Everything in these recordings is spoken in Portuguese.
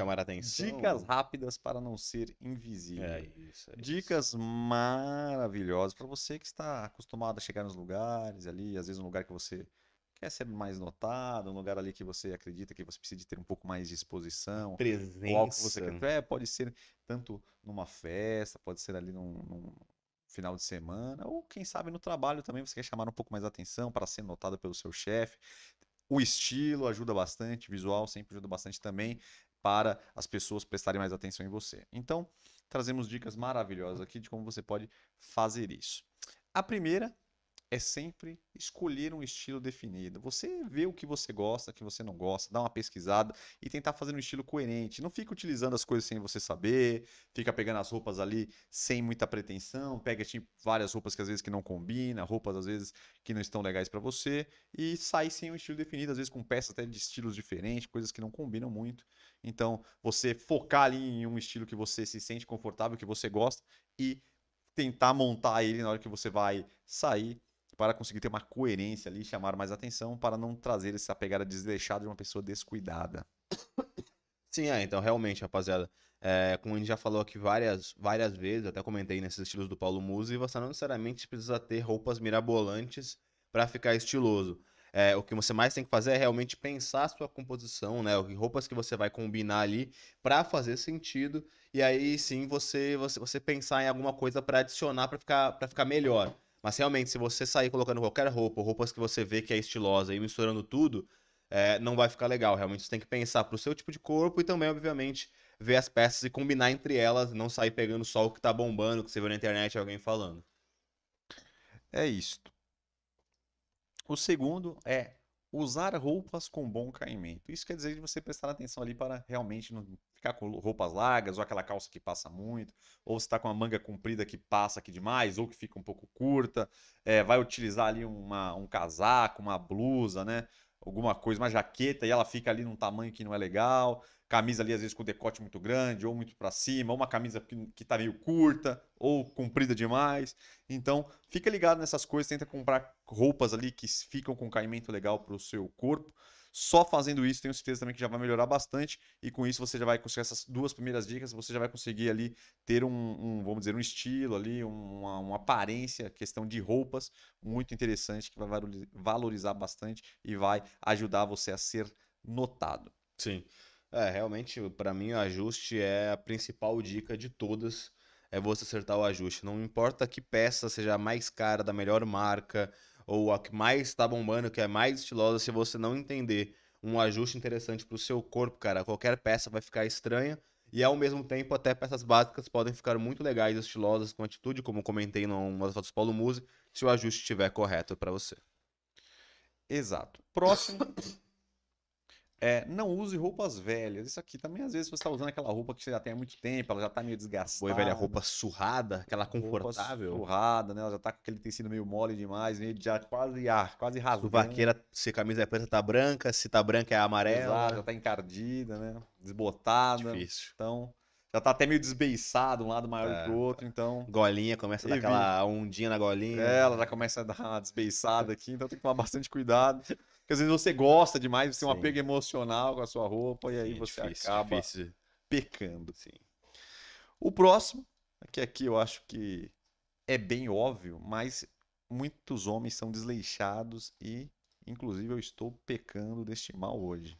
chamar a atenção. Dicas rápidas para não ser invisível. É isso, é Dicas maravilhosas para você que está acostumado a chegar nos lugares ali, às vezes um lugar que você quer ser mais notado, um lugar ali que você acredita que você precisa de ter um pouco mais de exposição. Presença. Algo que você quer. É, pode ser tanto numa festa, pode ser ali num, num final de semana, ou quem sabe no trabalho também você quer chamar um pouco mais atenção para ser notado pelo seu chefe. O estilo ajuda bastante, visual sempre ajuda bastante também para as pessoas prestarem mais atenção em você. Então, trazemos dicas maravilhosas aqui de como você pode fazer isso. A primeira é sempre escolher um estilo definido. Você vê o que você gosta, o que você não gosta, dá uma pesquisada e tentar fazer um estilo coerente. Não fica utilizando as coisas sem você saber, fica pegando as roupas ali sem muita pretensão, pega tipo, várias roupas que às vezes que não combina, roupas às vezes que não estão legais para você e sai sem um estilo definido, às vezes com peças até de estilos diferentes, coisas que não combinam muito. Então, você focar ali em um estilo que você se sente confortável, que você gosta e tentar montar ele na hora que você vai sair para conseguir ter uma coerência ali, chamar mais atenção, para não trazer essa pegada desleixada de uma pessoa descuidada. Sim, é, então realmente, rapaziada. É, como a gente já falou aqui várias, várias vezes, até comentei nesses estilos do Paulo Musi, você não necessariamente precisa ter roupas mirabolantes para ficar estiloso. É, o que você mais tem que fazer é realmente pensar a sua composição, né? Roupas que você vai combinar ali para fazer sentido. E aí sim você, você, você pensar em alguma coisa para adicionar para ficar, ficar melhor. Mas realmente, se você sair colocando qualquer roupa, roupas que você vê que é estilosa e misturando tudo, é, não vai ficar legal. Realmente você tem que pensar pro seu tipo de corpo e também, obviamente, ver as peças e combinar entre elas, não sair pegando só o que tá bombando, que você vê na internet alguém falando. É isto. O segundo é usar roupas com bom caimento. Isso quer dizer de você prestar atenção ali para realmente não ficar com roupas largas, ou aquela calça que passa muito, ou se está com uma manga comprida que passa aqui demais, ou que fica um pouco curta, é, vai utilizar ali uma, um casaco, uma blusa, né? Alguma coisa, uma jaqueta, e ela fica ali num tamanho que não é legal. Camisa ali, às vezes, com decote muito grande, ou muito para cima, ou uma camisa que está meio curta, ou comprida demais. Então, fica ligado nessas coisas, tenta comprar roupas ali que ficam com caimento legal para o seu corpo. Só fazendo isso, tenho certeza também que já vai melhorar bastante. E com isso você já vai conseguir essas duas primeiras dicas, você já vai conseguir ali ter um, um vamos dizer, um estilo ali, uma, uma aparência, questão de roupas, muito interessante, que vai valorizar bastante e vai ajudar você a ser notado. Sim. É, realmente, para mim, o ajuste é a principal dica de todas. É você acertar o ajuste. Não importa que peça seja a mais cara, da melhor marca, ou a que mais está bombando, que é mais estilosa, se você não entender um ajuste interessante para o seu corpo, cara, qualquer peça vai ficar estranha. E ao mesmo tempo, até peças básicas podem ficar muito legais, estilosas, com atitude, como comentei numa das fotos do Paulo Muse, se o ajuste estiver correto para você. Exato. Próximo É, não use roupas velhas. Isso aqui também, às vezes, você está usando aquela roupa que você já tem há muito tempo, ela já está meio é desgastada. Boa velha roupa surrada, aquela confortável. Roupa surrada, né? Ela já está com aquele tecido meio mole demais, meio já quase ah, quase rasgando. Vaqueira, se a camisa é preta, tá branca, se tá branca é amarela. Exato, né? já está encardida, né? Desbotada. Difícil. Então, já está até meio desbeiçado, um lado maior é. que o outro, então. Golinha, começa a dar aquela ondinha na golinha. É, ela já começa a dar uma desbeiçada aqui, então tem que tomar bastante cuidado. Porque às vezes você gosta demais, você tem um apego emocional com a sua roupa e aí você difícil, acaba difícil. pecando. Sim. O próximo, que aqui eu acho que é bem óbvio, mas muitos homens são desleixados e, inclusive, eu estou pecando deste mal hoje.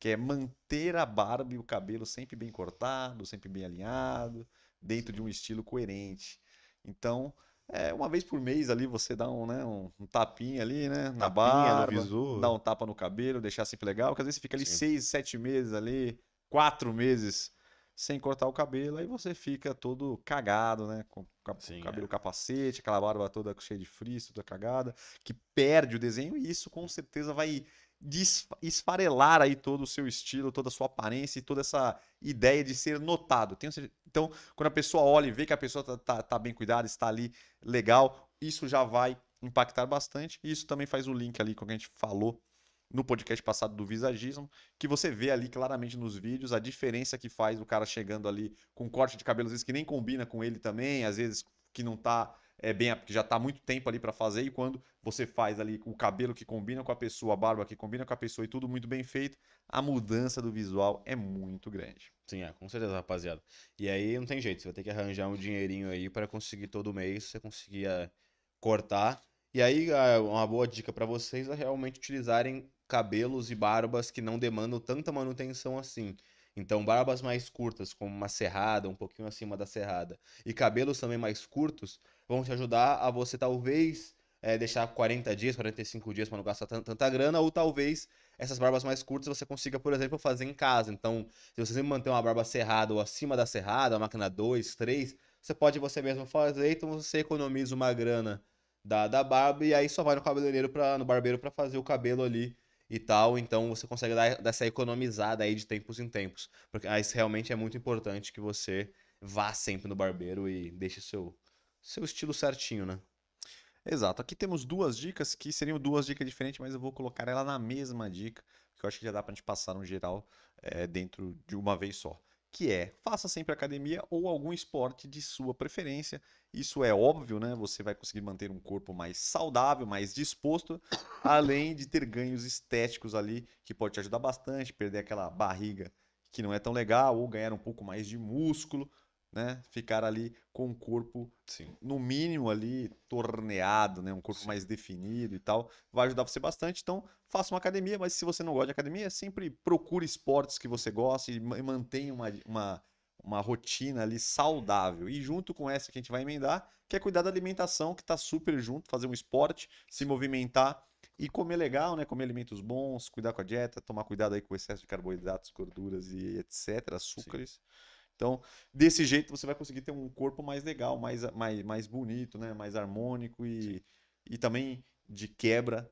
Que é manter a barba e o cabelo sempre bem cortado, sempre bem alinhado, dentro de um estilo coerente. Então, é, uma vez por mês ali você dá um, né, um, um tapinha ali, né? Tapinha na barba, dá um tapa no cabelo, deixar sempre legal, porque às vezes você fica ali Sim. seis, sete meses ali, quatro meses sem cortar o cabelo, aí você fica todo cagado, né? Com, Sim, o cabelo é. capacete, aquela barba toda cheia de frizz, toda cagada, que perde o desenho, e isso com certeza vai de esfarelar aí todo o seu estilo, toda a sua aparência e toda essa ideia de ser notado. Então, quando a pessoa olha e vê que a pessoa está tá, tá bem cuidada, está ali legal, isso já vai impactar bastante. E isso também faz o link ali com o que a gente falou no podcast passado do visagismo, que você vê ali claramente nos vídeos a diferença que faz o cara chegando ali com corte de cabelo, às vezes que nem combina com ele também, às vezes que não está é bem, porque já está muito tempo ali para fazer e quando você faz ali o cabelo que combina com a pessoa, a barba que combina com a pessoa e tudo muito bem feito, a mudança do visual é muito grande. Sim, é, com certeza, rapaziada. E aí não tem jeito, você vai ter que arranjar um dinheirinho aí para conseguir todo mês, você conseguir é, cortar. E aí ah, uma boa dica para vocês é realmente utilizarem cabelos e barbas que não demandam tanta manutenção assim. Então, barbas mais curtas, como uma serrada, um pouquinho acima da serrada, e cabelos também mais curtos, vão te ajudar a você talvez é, deixar 40 dias, 45 dias para não gastar tanta grana, ou talvez essas barbas mais curtas você consiga, por exemplo, fazer em casa. Então, se você sempre manter uma barba serrada ou acima da serrada, a máquina 2, 3, você pode você mesmo fazer, então você economiza uma grana da, da barba e aí só vai no cabeleireiro para no barbeiro para fazer o cabelo ali e tal, então você consegue dar, dar essa economizada aí de tempos em tempos. Porque mas ah, realmente é muito importante que você vá sempre no barbeiro e deixe seu seu estilo certinho, né? Exato. Aqui temos duas dicas que seriam duas dicas diferentes, mas eu vou colocar ela na mesma dica, que eu acho que já dá para a gente passar no geral é, dentro de uma vez só. Que é, faça sempre academia ou algum esporte de sua preferência. Isso é óbvio, né? Você vai conseguir manter um corpo mais saudável, mais disposto, além de ter ganhos estéticos ali, que pode te ajudar bastante, perder aquela barriga que não é tão legal, ou ganhar um pouco mais de músculo, né, ficar ali com o corpo, Sim. no mínimo ali, torneado, né, um corpo Sim. mais definido e tal, vai ajudar você bastante. Então, faça uma academia, mas se você não gosta de academia, sempre procure esportes que você gosta e mantenha uma, uma, uma rotina ali saudável. E junto com essa que a gente vai emendar, que é cuidar da alimentação, que está super junto, fazer um esporte, se movimentar e comer legal, né? Comer alimentos bons, cuidar com a dieta, tomar cuidado aí com o excesso de carboidratos, gorduras e etc, açúcares. Sim. Então, desse jeito você vai conseguir ter um corpo mais legal, mais, mais, mais bonito, né? mais harmônico e, e também de quebra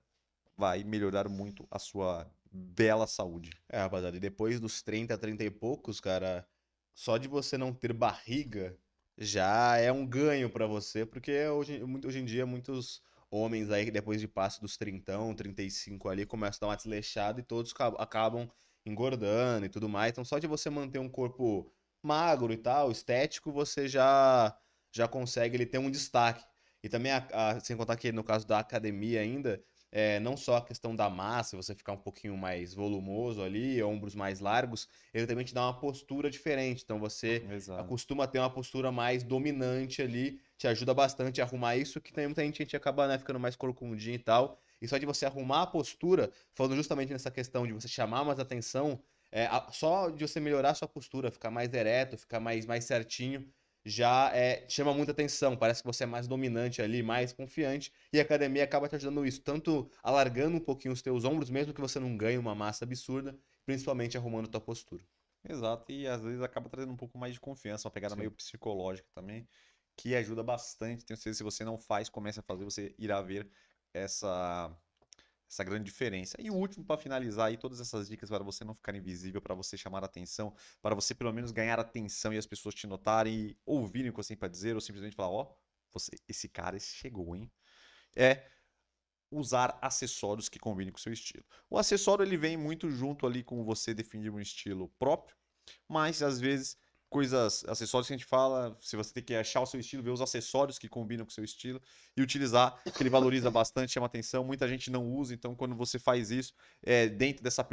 vai melhorar muito a sua bela saúde. É, rapaziada, e depois dos 30, 30 e poucos, cara, só de você não ter barriga já é um ganho para você, porque hoje, hoje em dia muitos homens aí depois de passo dos 30, 35 ali começam a dar uma desleixada e todos acabam engordando e tudo mais. Então, só de você manter um corpo magro e tal, estético, você já já consegue ele ter um destaque. E também, a, a, sem contar que no caso da academia ainda, é, não só a questão da massa, você ficar um pouquinho mais volumoso ali, ombros mais largos, ele também te dá uma postura diferente. Então você Exato. acostuma ter uma postura mais dominante ali, te ajuda bastante a arrumar isso, que tem muita gente, a gente acaba né, ficando mais corcundinho e tal. E só de você arrumar a postura, falando justamente nessa questão de você chamar mais atenção, é, só de você melhorar a sua postura, ficar mais ereto, ficar mais, mais certinho, já é, chama muita atenção. Parece que você é mais dominante ali, mais confiante. E a academia acaba te ajudando isso, tanto alargando um pouquinho os teus ombros, mesmo que você não ganhe uma massa absurda, principalmente arrumando a tua postura. Exato, e às vezes acaba trazendo um pouco mais de confiança, uma pegada Sim. meio psicológica também, que ajuda bastante. Tenho certeza que se você não faz, comece a fazer, você irá ver essa essa grande diferença. E o último para finalizar aí todas essas dicas para você não ficar invisível, para você chamar atenção, para você pelo menos ganhar atenção e as pessoas te notarem e ouvirem o que você tem para dizer ou simplesmente falar, ó, oh, você esse cara chegou, hein? É usar acessórios que combinem com o seu estilo. O acessório ele vem muito junto ali com você definir um estilo próprio, mas às vezes coisas, acessórios que a gente fala, se você tem que achar o seu estilo, ver os acessórios que combinam com o seu estilo e utilizar, que ele valoriza bastante, chama atenção, muita gente não usa, então quando você faz isso, é, dentro dessa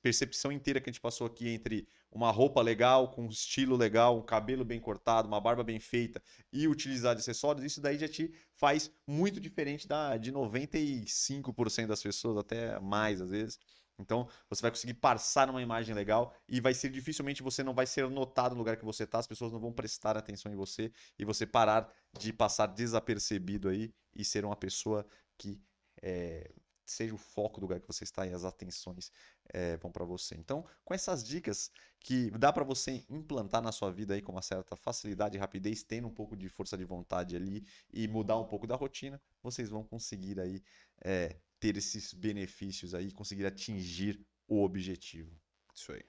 percepção inteira que a gente passou aqui entre uma roupa legal, com um estilo legal, um cabelo bem cortado, uma barba bem feita e utilizar de acessórios, isso daí já te faz muito diferente da de 95% das pessoas, até mais às vezes. Então, você vai conseguir passar uma imagem legal e vai ser dificilmente você não vai ser notado no lugar que você está, as pessoas não vão prestar atenção em você e você parar de passar desapercebido aí e ser uma pessoa que é, seja o foco do lugar que você está e as atenções é, vão para você. Então, com essas dicas que dá para você implantar na sua vida aí com uma certa facilidade e rapidez, tendo um pouco de força de vontade ali e mudar um pouco da rotina, vocês vão conseguir aí é, ter esses benefícios aí, conseguir atingir o objetivo. Isso aí.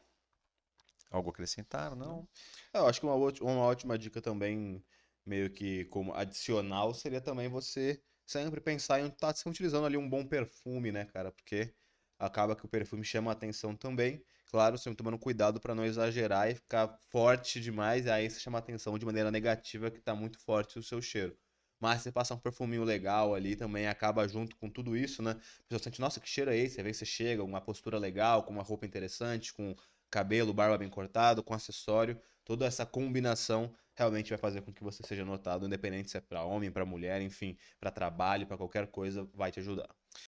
Algo a acrescentar, não? É, eu acho que uma, uma ótima dica também, meio que como adicional, seria também você sempre pensar em estar tá utilizando ali um bom perfume, né, cara? Porque acaba que o perfume chama a atenção também. Claro, sempre tomando cuidado para não exagerar e ficar forte demais, e aí você chama a atenção de maneira negativa que está muito forte o seu cheiro mas você passa um perfuminho legal ali também, acaba junto com tudo isso, né? A pessoa sente, nossa, que cheiro é esse? que você chega, uma postura legal, com uma roupa interessante, com cabelo, barba bem cortado, com acessório, toda essa combinação realmente vai fazer com que você seja notado, independente se é para homem, para mulher, enfim, para trabalho, para qualquer coisa, vai te ajudar.